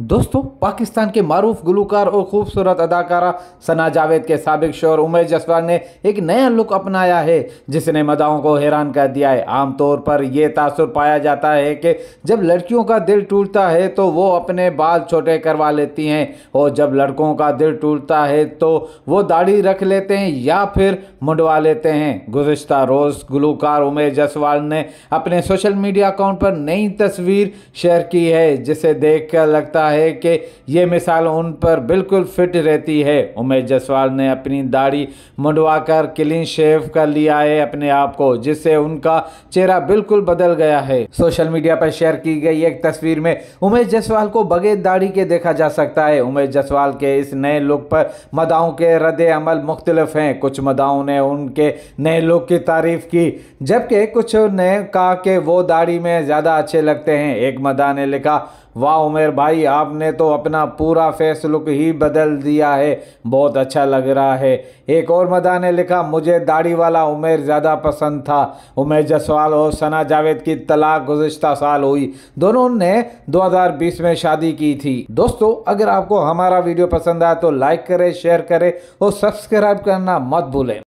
दोस्तों पाकिस्तान के मरूफ गुलूकार और खूबसूरत अदाकारा सना जावेद के सबक शोर उमेश जसवाल ने एक नया लुक अपनाया है जिसने मदाओं को हैरान कर दिया है आमतौर पर यह तासर पाया जाता है कि जब लड़कियों का दिल टूटता है तो वो अपने बाल छोटे करवा लेती हैं और जब लड़कों का दिल टूटता है तो वो दाढ़ी रख लेते हैं या फिर मुंडवा लेते हैं गुजशत रोज़ गुलूकार उमेश जसवाल ने अपने सोशल मीडिया अकाउंट पर नई तस्वीर शेयर की है जिसे देख कर लगता लगता है कि ये मिसाल उन पर बिल्कुल फिट रहती है उमेश जसवाल ने अपनी दाढ़ी मुंडवा कर क्लीन शेव कर लिया है अपने आप को जिससे उनका चेहरा बिल्कुल बदल गया है सोशल मीडिया पर शेयर की गई एक तस्वीर में उमेश जसवाल को बगैर दाढ़ी के देखा जा सकता है उमेश जसवाल के इस नए लुक पर मदाओं के रद्द अमल मुख्तलिफ हैं कुछ मदाओं ने उनके नए लुक की तारीफ की जबकि कुछ ने कहा कि वो दाढ़ी में ज़्यादा अच्छे लगते हैं एक मदा ने लिखा वाह उमेर भाई आपने तो अपना पूरा फेस लुक ही बदल दिया है बहुत अच्छा लग रहा है एक और मदा ने लिखा मुझे दाढ़ी वाला उमेर ज़्यादा पसंद था उमेर जसवाल और सना जावेद की तलाक गुजशत साल हुई दोनों ने 2020 में शादी की थी दोस्तों अगर आपको हमारा वीडियो पसंद आया तो लाइक करें शेयर करें और सब्सक्राइब करना मत भूलें